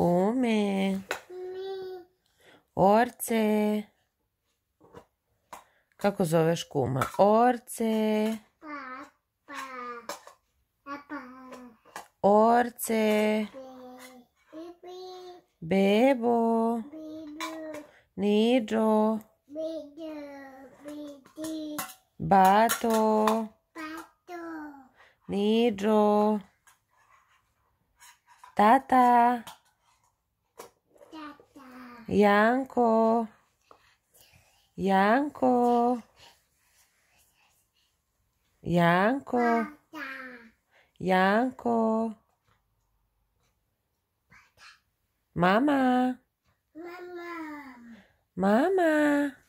Kume. Orce. Kako zoveš kuma? Orce. Orce. Bebo. Niđo. Bato. Niđo. Tata. Yanko. Yanko. Yanko. Yanko. Mama. Mama. Mama.